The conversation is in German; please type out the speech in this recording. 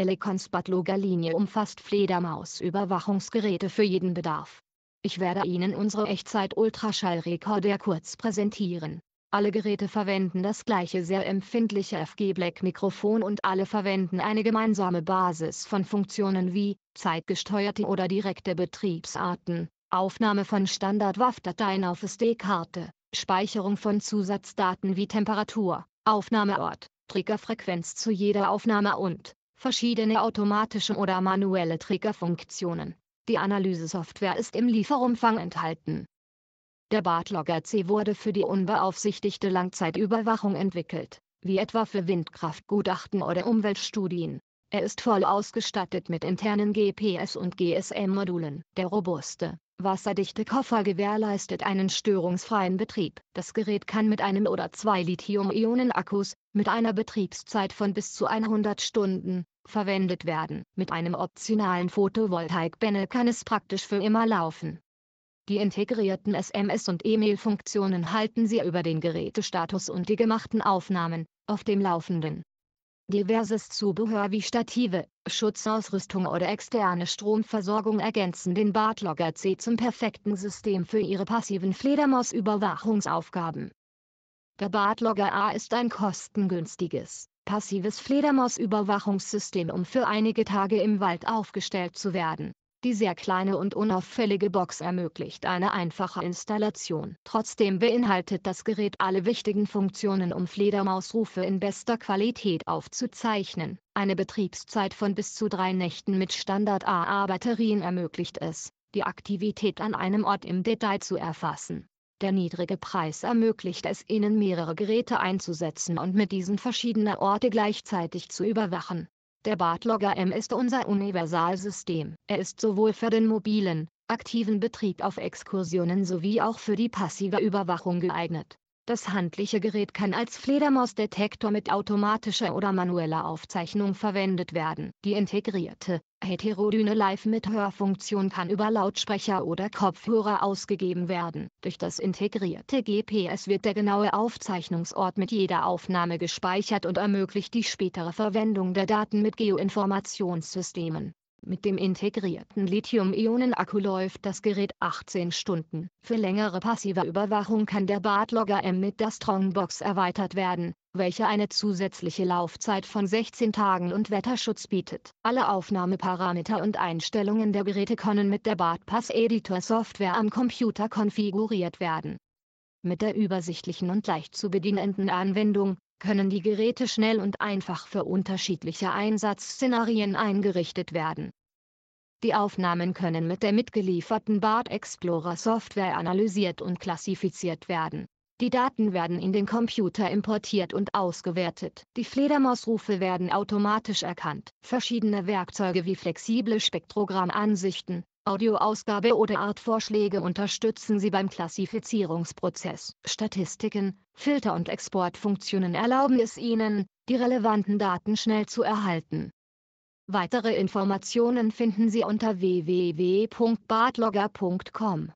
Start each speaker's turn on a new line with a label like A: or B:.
A: Elecons Batlog-Linie umfasst Fledermaus-Überwachungsgeräte für jeden Bedarf. Ich werde Ihnen unsere echtzeit ultraschall rekorder kurz präsentieren. Alle Geräte verwenden das gleiche sehr empfindliche FG-Black-Mikrofon und alle verwenden eine gemeinsame Basis von Funktionen wie zeitgesteuerte oder direkte Betriebsarten, Aufnahme von Standard-WAF-Dateien auf SD-Karte, Speicherung von Zusatzdaten wie Temperatur, Aufnahmeort, Triggerfrequenz zu jeder Aufnahme und verschiedene automatische oder manuelle Triggerfunktionen. Die Analysesoftware ist im Lieferumfang enthalten. Der Bartlogger C wurde für die unbeaufsichtigte Langzeitüberwachung entwickelt, wie etwa für Windkraftgutachten oder Umweltstudien. Er ist voll ausgestattet mit internen GPS- und GSM-Modulen. Der robuste, wasserdichte Koffer gewährleistet einen störungsfreien Betrieb. Das Gerät kann mit einem oder zwei Lithium-Ionen-Akkus, mit einer Betriebszeit von bis zu 100 Stunden, verwendet werden. Mit einem optionalen Photovoltaik-Panel kann es praktisch für immer laufen. Die integrierten SMS- und E-Mail-Funktionen halten Sie über den Gerätestatus und die gemachten Aufnahmen auf dem Laufenden. Diverses Zubehör wie Stative, Schutzausrüstung oder externe Stromversorgung ergänzen den Bartlogger C zum perfekten System für Ihre passiven Fledermaus-Überwachungsaufgaben. Der Bartlogger A ist ein kostengünstiges, passives Fledermaus-Überwachungssystem um für einige Tage im Wald aufgestellt zu werden. Die sehr kleine und unauffällige Box ermöglicht eine einfache Installation. Trotzdem beinhaltet das Gerät alle wichtigen Funktionen, um Fledermausrufe in bester Qualität aufzuzeichnen. Eine Betriebszeit von bis zu drei Nächten mit Standard-AA-Batterien ermöglicht es, die Aktivität an einem Ort im Detail zu erfassen. Der niedrige Preis ermöglicht es ihnen mehrere Geräte einzusetzen und mit diesen verschiedene Orte gleichzeitig zu überwachen. Der Bartlogger M ist unser Universalsystem. Er ist sowohl für den mobilen, aktiven Betrieb auf Exkursionen sowie auch für die passive Überwachung geeignet. Das handliche Gerät kann als Fledermausdetektor mit automatischer oder manueller Aufzeichnung verwendet werden. Die integrierte, heterodyne Live-Mithörfunktion kann über Lautsprecher oder Kopfhörer ausgegeben werden. Durch das integrierte GPS wird der genaue Aufzeichnungsort mit jeder Aufnahme gespeichert und ermöglicht die spätere Verwendung der Daten mit Geoinformationssystemen. Mit dem integrierten Lithium-Ionen-Akku läuft das Gerät 18 Stunden. Für längere passive Überwachung kann der Bartlogger M mit der Strongbox erweitert werden, welche eine zusätzliche Laufzeit von 16 Tagen und Wetterschutz bietet. Alle Aufnahmeparameter und Einstellungen der Geräte können mit der Bartpass Editor Software am Computer konfiguriert werden. Mit der übersichtlichen und leicht zu bedienenden Anwendung können die Geräte schnell und einfach für unterschiedliche Einsatzszenarien eingerichtet werden. Die Aufnahmen können mit der mitgelieferten BART Explorer Software analysiert und klassifiziert werden. Die Daten werden in den Computer importiert und ausgewertet. Die Fledermausrufe werden automatisch erkannt. Verschiedene Werkzeuge wie flexible Spektrogrammansichten, Audioausgabe oder Artvorschläge unterstützen Sie beim Klassifizierungsprozess. Statistiken, Filter und Exportfunktionen erlauben es Ihnen, die relevanten Daten schnell zu erhalten. Weitere Informationen finden Sie unter www.bartlogger.com.